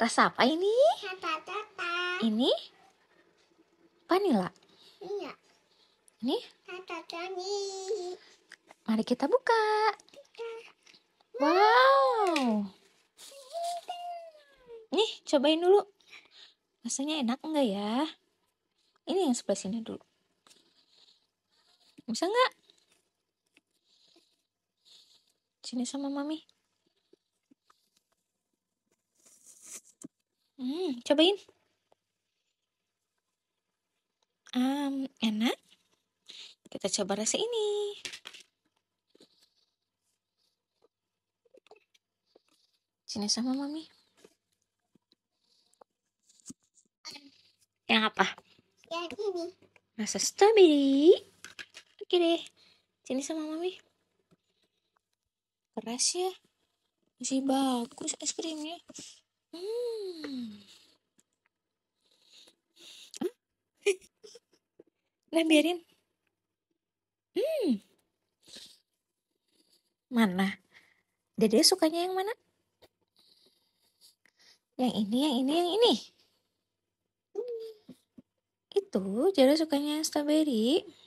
Rasa apa ini? Tata tata. Ini? Vanilla. Iya. Ini? Tata tani. Mari kita buka. Wow. Nih, cobain dulu. Rasanya enak enggak ya? Ini yang sebelah sini dulu. Bisa nggak? Sini sama mami. Hmm, cobain. Um, enak. Kita coba rasa ini. Sini sama mami. Yang apa? Yang ini. Rasa strawberry. Oke deh, sini sama mami. Keras ya. Masih bagus es krimnya. Hmm. Udah biarin. Hmm. Mana? Dede sukanya yang mana? Yang ini, yang ini, yang ini. Itu, jadi sukanya strawberry.